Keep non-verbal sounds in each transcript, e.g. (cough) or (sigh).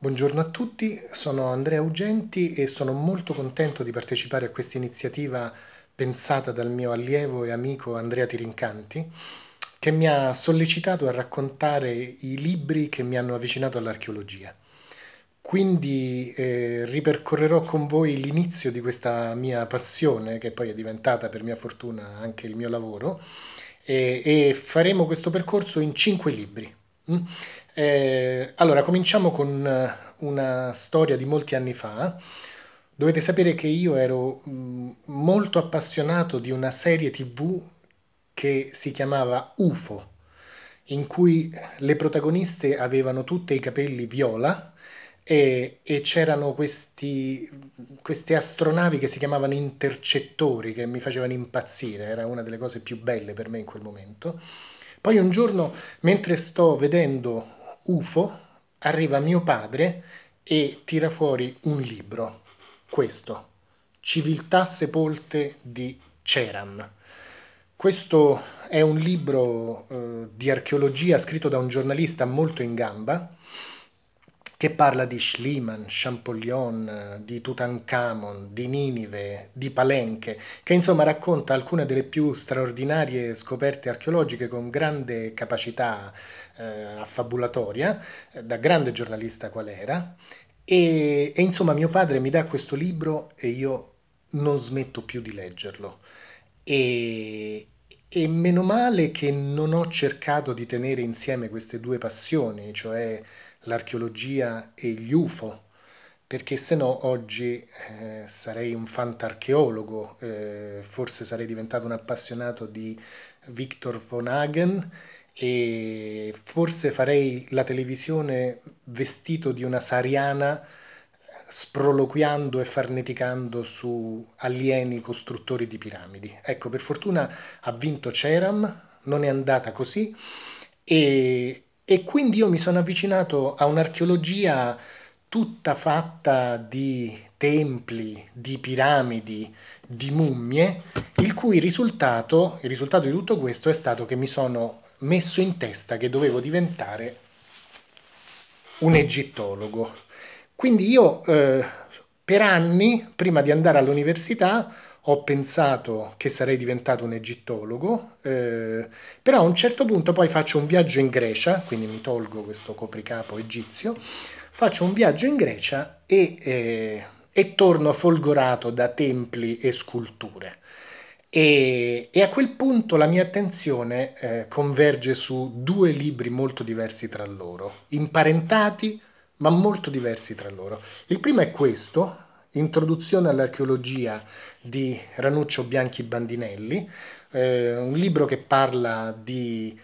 Buongiorno a tutti, sono Andrea Ugenti e sono molto contento di partecipare a questa iniziativa pensata dal mio allievo e amico Andrea Tirincanti, che mi ha sollecitato a raccontare i libri che mi hanno avvicinato all'archeologia. Quindi eh, ripercorrerò con voi l'inizio di questa mia passione, che poi è diventata per mia fortuna anche il mio lavoro, e, e faremo questo percorso in cinque libri. Mm? Eh, allora, cominciamo con eh, una storia di molti anni fa. Dovete sapere che io ero mm, molto appassionato di una serie tv che si chiamava UFO, in cui le protagoniste avevano tutte i capelli viola e, e c'erano queste astronavi che si chiamavano intercettori che mi facevano impazzire, era una delle cose più belle per me in quel momento. Poi un giorno, mentre sto vedendo UFO, arriva mio padre e tira fuori un libro, questo, Civiltà sepolte di Ceran. Questo è un libro eh, di archeologia scritto da un giornalista molto in gamba che parla di Schliemann, Champollion, eh, di Tutankhamon, di Ninive, di Palenche, che insomma racconta alcune delle più straordinarie scoperte archeologiche con grande capacità eh, affabulatoria, eh, da grande giornalista qual era. E, e insomma mio padre mi dà questo libro e io non smetto più di leggerlo. E, e meno male che non ho cercato di tenere insieme queste due passioni, cioè l'archeologia e gli UFO, perché se no oggi eh, sarei un fantarcheologo, eh, forse sarei diventato un appassionato di Victor von Hagen e forse farei la televisione vestito di una sariana sproloquiando e farneticando su alieni costruttori di piramidi. Ecco, per fortuna ha vinto Ceram, non è andata così e e quindi io mi sono avvicinato a un'archeologia tutta fatta di templi, di piramidi, di mummie, il cui risultato, il risultato di tutto questo è stato che mi sono messo in testa che dovevo diventare un egittologo. Quindi io eh, per anni, prima di andare all'università, ho pensato che sarei diventato un egittologo, eh, però a un certo punto poi faccio un viaggio in Grecia, quindi mi tolgo questo copricapo egizio, faccio un viaggio in Grecia e, eh, e torno folgorato da templi e sculture. E, e, a quel punto la mia attenzione eh, converge su due libri molto diversi tra loro, imparentati ma molto diversi tra loro. Il primo è questo, Introduzione all'archeologia di Ranuccio Bianchi Bandinelli, eh, un libro che parla di...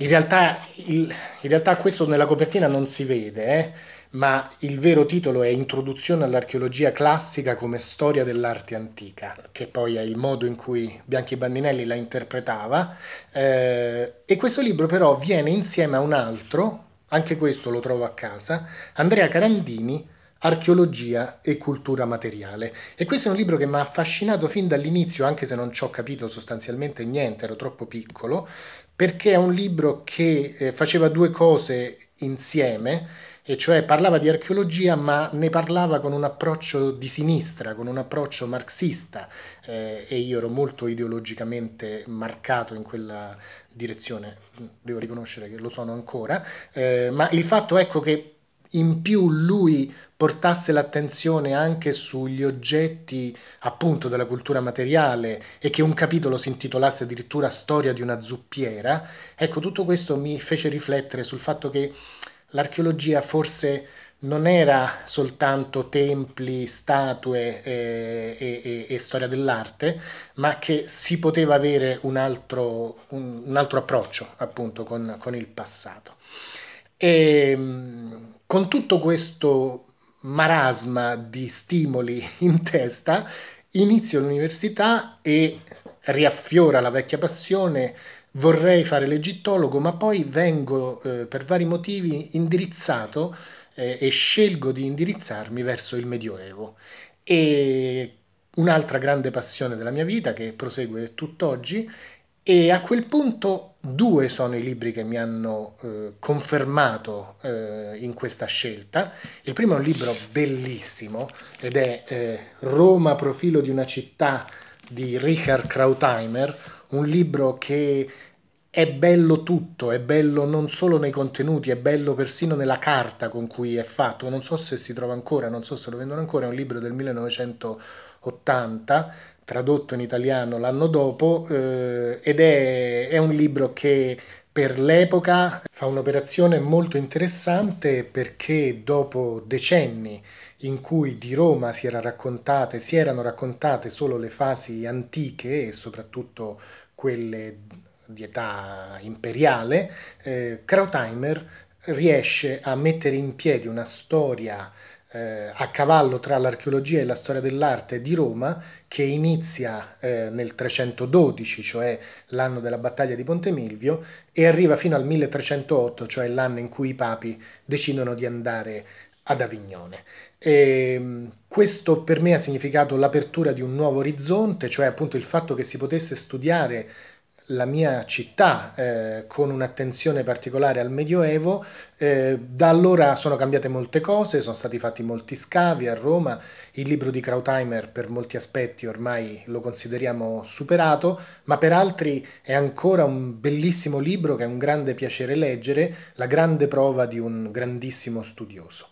In realtà, il... in realtà questo nella copertina non si vede, eh? ma il vero titolo è Introduzione all'archeologia classica come storia dell'arte antica, che poi è il modo in cui Bianchi Bandinelli la interpretava. Eh, e questo libro però viene insieme a un altro, anche questo lo trovo a casa, Andrea Carandini, Archeologia e cultura materiale. E questo è un libro che mi ha affascinato fin dall'inizio, anche se non ci ho capito sostanzialmente niente, ero troppo piccolo, perché è un libro che eh, faceva due cose insieme, e cioè parlava di archeologia ma ne parlava con un approccio di sinistra, con un approccio marxista eh, e io ero molto ideologicamente marcato in quella direzione, devo riconoscere che lo sono ancora, eh, ma il fatto ecco che in più lui portasse l'attenzione anche sugli oggetti appunto della cultura materiale e che un capitolo si intitolasse addirittura Storia di una zuppiera, ecco tutto questo mi fece riflettere sul fatto che l'archeologia forse non era soltanto templi, statue eh, e, e, e, storia dell'arte, ma che si poteva avere un altro, un, un altro approccio appunto con, con il passato. E, ehm, con tutto questo marasma di stimoli (laughs) in testa, inizio l'università e riaffiora la vecchia passione, vorrei fare l'egittologo, ma poi vengo eh, per vari motivi indirizzato eh, e scelgo di indirizzarmi verso il Medioevo. E un'altra grande passione della mia vita che prosegue tutt'oggi e a quel punto due sono i libri che mi hanno eh, confermato eh, in questa scelta. Il primo è un libro bellissimo ed è eh, Roma, profilo di una città di Richard Krautheimer, un libro che è bello tutto, è bello non solo nei contenuti, è bello persino nella carta con cui è fatto. Non so se si trova ancora, non so se lo vendono ancora, è un libro del 1980 tradotto in italiano l'anno dopo, eh, ed è, è, un libro che per l'epoca fa un'operazione molto interessante perché dopo decenni in cui di Roma si, era raccontate, si erano raccontate solo le fasi antiche e soprattutto quelle di età imperiale, eh, Krautheimer riesce a mettere in piedi una storia eh, a cavallo tra l'archeologia e la storia dell'arte di Roma che inizia eh, nel 312, cioè l'anno della battaglia di Ponte Milvio, e arriva fino al 1308, cioè l'anno in cui i papi decidono di andare ad Avignone. E ehm, questo per me ha significato l'apertura di un nuovo orizzonte, cioè appunto il fatto che si potesse studiare la mia città eh, con un'attenzione particolare al Medioevo. Eh, da allora sono cambiate molte cose, sono stati fatti molti scavi a Roma, il libro di Krautheimer per molti aspetti ormai lo consideriamo superato, ma per altri è ancora un bellissimo libro che è un grande piacere leggere, la grande prova di un grandissimo studioso.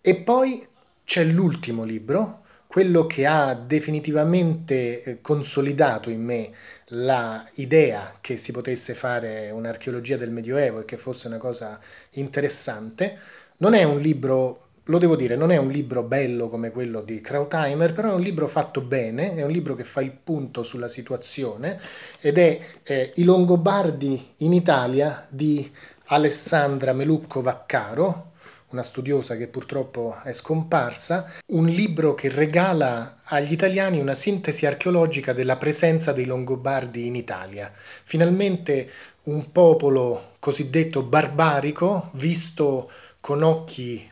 E poi c'è l'ultimo libro, quello che ha definitivamente eh, consolidato in me l'idea che si potesse fare un'archeologia del Medioevo e che fosse una cosa interessante, non è un libro lo devo dire, non è un libro bello come quello di Krautheimer, però è un libro fatto bene, è un libro che fa il punto sulla situazione ed è eh, I Longobardi in Italia di Alessandra Melucco Vaccaro, una studiosa che purtroppo è scomparsa, un libro che regala agli italiani una sintesi archeologica della presenza dei Longobardi in Italia. Finalmente un popolo cosiddetto barbarico, visto con,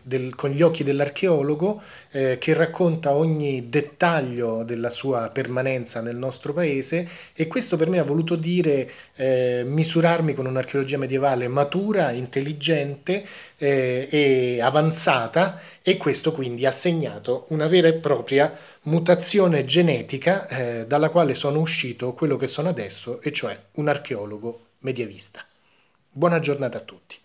del, con gli occhi dell'archeologo eh, che racconta ogni dettaglio della sua permanenza nel nostro paese e questo per me ha voluto dire eh, misurarmi con un'archeologia medievale matura, intelligente eh, e avanzata e questo quindi ha segnato una vera e propria mutazione genetica eh, dalla quale sono uscito quello che sono adesso e cioè un archeologo medievista. Buona giornata a tutti.